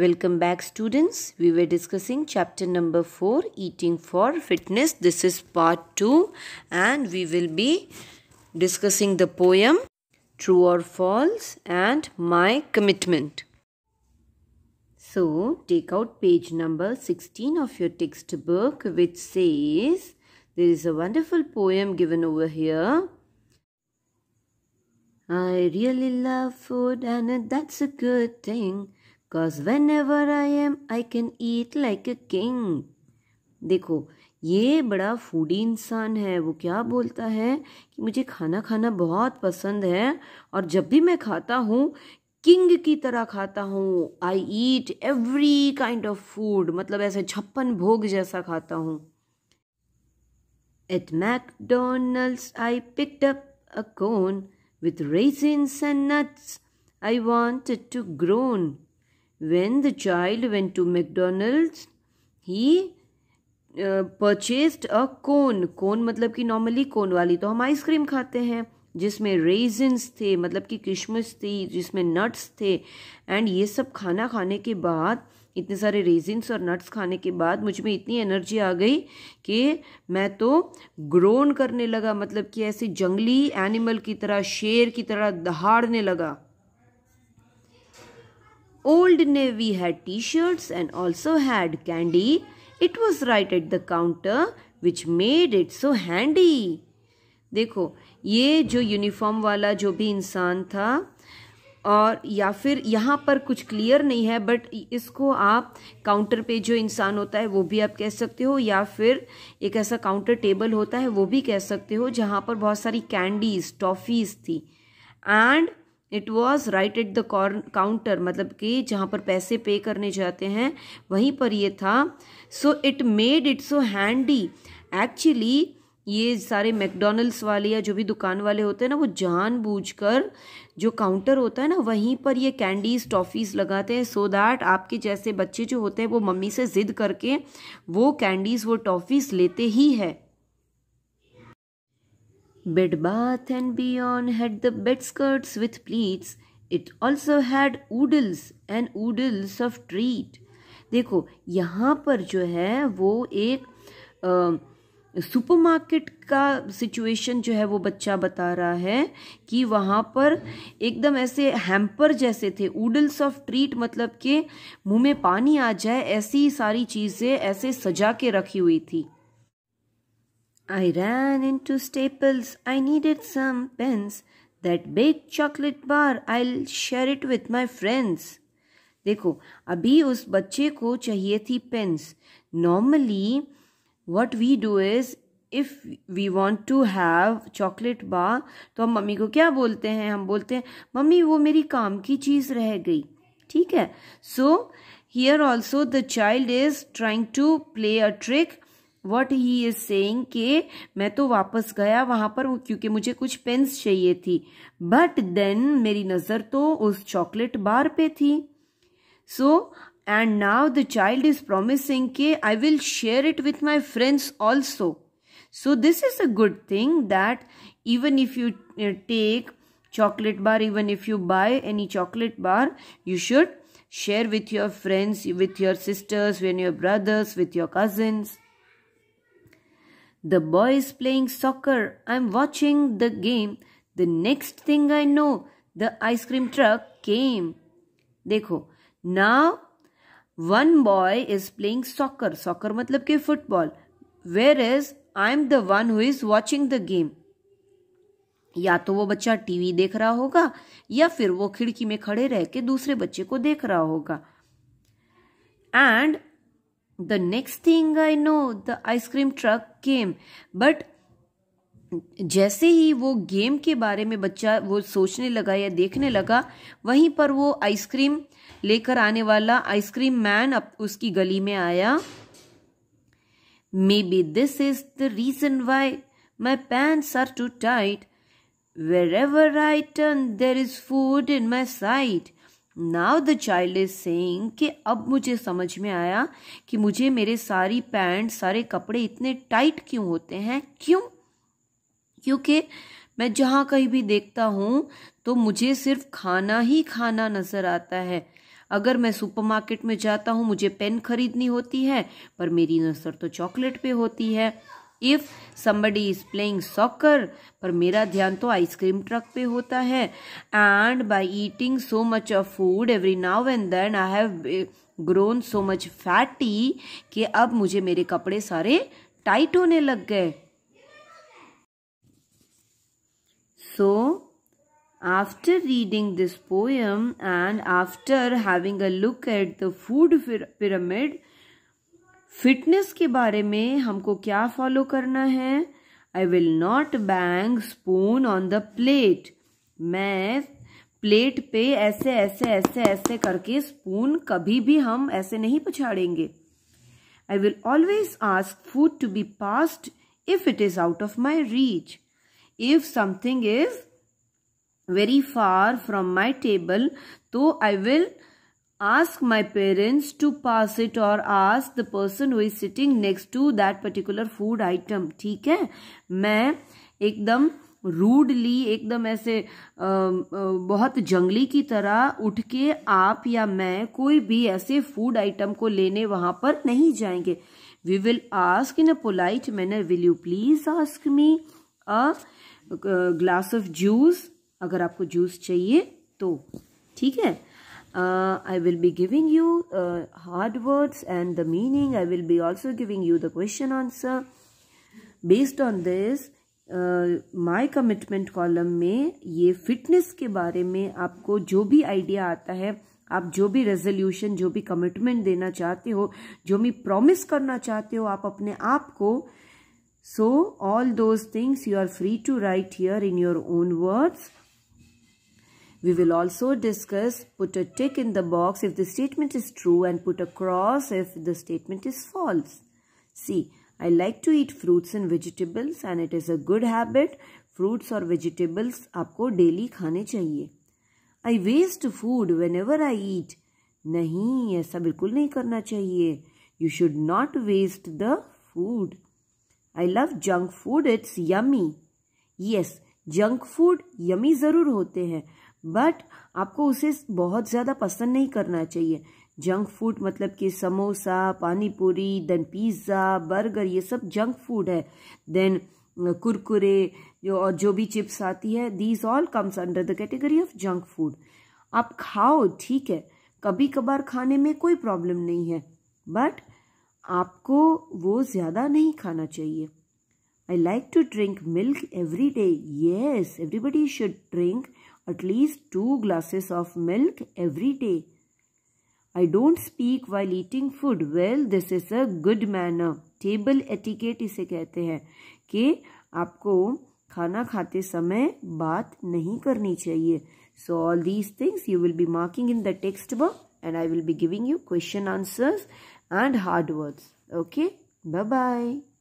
Welcome back students. We were discussing chapter number 4 eating for fitness. This is part 2 and we will be discussing the poem true or false and my commitment. So take out page number 16 of your textbook which says there is a wonderful poem given over here I really love food and that's a good thing. Whenever I am I can eat like a king देखो ये बड़ा foodie इंसान है वो क्या बोलता है कि मुझे खाना खाना बहुत पसंद है और जब भी मैं खाता हूँ किंग की तरह खाता हूँ I eat every kind of food मतलब ऐसे छप्पन भोग जैसा खाता हूँ at McDonald's I picked up a cone with raisins and nuts I want to grown When the child went to McDonald's, he purchased a cone cone मतलब कि normally कोन वाली तो हम आइसक्रीम खाते हैं जिसमें रेजन्स थे मतलब कि किशमिश थी जिसमें नट्स थे एंड ये सब खाना खाने के बाद इतने सारे रेजिन्स और नट्स खाने के बाद मुझ में इतनी एनर्जी आ गई कि मैं तो ग्रोन करने लगा मतलब कि ऐसे जंगली एनिमल की तरह शेर की तरह दहाड़ने लगा Old Navy had t-shirts and also had candy. It was right at the counter which made it so handy. देखो ये जो यूनिफॉर्म वाला जो भी इंसान था और या फिर यहाँ पर कुछ क्लियर नहीं है बट इसको आप काउंटर पे जो इंसान होता है वो भी आप कह सकते हो या फिर एक ऐसा काउंटर टेबल होता है वो भी कह सकते हो जहाँ पर बहुत सारी कैंडीज टॉफ़ीज़ थी and it was right at the counter मतलब कि जहाँ पर पैसे पे करने जाते हैं वहीं पर ये था so it made it so handy actually ये सारे मैकडोनल्ड्स वाले या जो भी दुकान वाले होते हैं ना वो जानबूझकर जो काउंटर होता है ना वहीं पर ये कैंडीज़ टॉफ़ीज़ लगाते हैं सो so दैट आपके जैसे बच्चे जो होते हैं वो मम्मी से ज़िद करके वो कैंडीज़ वो टॉफ़ीज़ लेते ही है Bed bath and beyond had the bed skirts with pleats. It also had oodles and oodles of treat. देखो यहाँ पर जो है वो एक सुपरमार्केट का सिचुएशन जो है वो बच्चा बता रहा है कि वहाँ पर एकदम ऐसे हैम्पर जैसे थे ऊडल्स ऑफ ट्रीट मतलब के मुंह में पानी आ जाए ऐसी सारी चीज़ें ऐसे सजा के रखी हुई थी I ran into Staples. I needed some pens. That big chocolate bar, I'll share it with my friends. देखो अभी उस बच्चे को चाहिए थी pence normally what we do is if we want to have chocolate bar तो हम mummy को क्या बोलते हैं हम बोलते हैं मम्मी वो मेरी काम की चीज़ रह गई ठीक है so here also the child is trying to play a trick what he is say मैं तो वापस गया वहां पर क्योंकि मुझे कुछ पेन्स चाहिए थी बट देन मेरी नजर तो उस चॉकलेट बार पे थी so and now the child is promising के I will share it with my friends also so this is a good thing that even if you take chocolate bar even if you buy any chocolate bar you should share with your friends with your sisters win your brothers with your cousins The boy is playing soccer. I'm watching the game. The next thing I know, the ice cream truck came. देखो now one boy is playing soccer. Soccer मतलब कि football. Whereas I'm the one who is watching the game. या तो वो बच्चा TV देख रहा होगा या फिर वो खिड़की में खड़े रह के दूसरे बच्चे को देख रहा होगा and The next thing I know, the ice cream truck came. But जैसे ही वो गेम के बारे में बच्चा वो सोचने लगा या देखने लगा वहीं पर वो आइसक्रीम लेकर आने वाला आइसक्रीम मैन अब उसकी गली में आया maybe this is the reason why my pants are too tight wherever I turn there is food in my side now the child is saying कि अब मुझे समझ में आया कि मुझे मेरे सारी पैंट सारे कपड़े इतने टाइट क्यों होते हैं क्यों क्योंकि मैं जहाँ कहीं भी देखता हूँ तो मुझे सिर्फ खाना ही खाना नज़र आता है अगर मैं सुपरमार्केट में जाता हूँ मुझे पेन खरीदनी होती है पर मेरी नज़र तो चॉकलेट पे होती है if somebody is playing soccer पर मेरा ध्यान तो आइसक्रीम ट्रक पे होता है and by eating so much of food every now and then I have grown so much fatty कि अब मुझे मेरे कपड़े सारे टाइट होने लग गए so after reading this poem and after having a look at the food pyramid fitness के बारे में हमको क्या फॉलो करना है I will not bang spoon on the plate मैं प्लेट पे ऐसे ऐसे ऐसे ऐसे करके स्पून कभी भी हम ऐसे नहीं पछाड़ेंगे I will always ask food to be passed if it is out of my reach if something is very far from my table तो I will ask my parents to pass it or ask the person who is sitting next to that particular food item ठीक है मैं एकदम rudely एकदम ऐसे बहुत जंगली की तरह उठ के आप या मैं कोई भी ऐसे फूड आइटम को लेने वहाँ पर नहीं जाएंगे we will ask in a polite manner will you please ask me a glass of juice अगर आपको जूस चाहिए तो ठीक है uh, I will be giving you uh, hard words and the meaning. I will be also giving you the question answer. Based on this, my commitment column में ये fitness के बारे में आपको जो भी आइडिया आता है आप जो भी रेजोल्यूशन जो भी कमिटमेंट देना चाहते हो जो भी प्रॉमिस करना चाहते हो आप अपने आप को so all those things you are free to write here in your own words We will also discuss put a tick in the box if the statement is true and put a cross if the statement is false. See, I like to eat fruits and vegetables and it is a good habit. Fruits or vegetables आपको daily खाने चाहिए. I waste food whenever I eat. नहीं ऐसा बिल्कुल नहीं करना चाहिए. You should not waste the food. I love junk food. It's yummy. Yes, junk food yummy ज़रूर होते हैं बट आपको उसे बहुत ज़्यादा पसंद नहीं करना चाहिए जंक फूड मतलब कि समोसा पानी पूरी देन पिज़्ज़ा बर्गर ये सब जंक फूड है देन कुरकुरे जो और जो भी चिप्स आती है these all comes under the category of junk food आप खाओ ठीक है कभी कभार खाने में कोई प्रॉब्लम नहीं है बट आपको वो ज़्यादा नहीं खाना चाहिए I like to drink milk every day yes everybody should drink at least two glasses of milk every day. I don't speak while eating food. Well, this is a good manner. Table etiquette इसे कहते हैं कि आपको खाना खाते समय बात नहीं करनी चाहिए so all these things you will be marking in the text book and I will be giving you question answers and hard words okay bye bye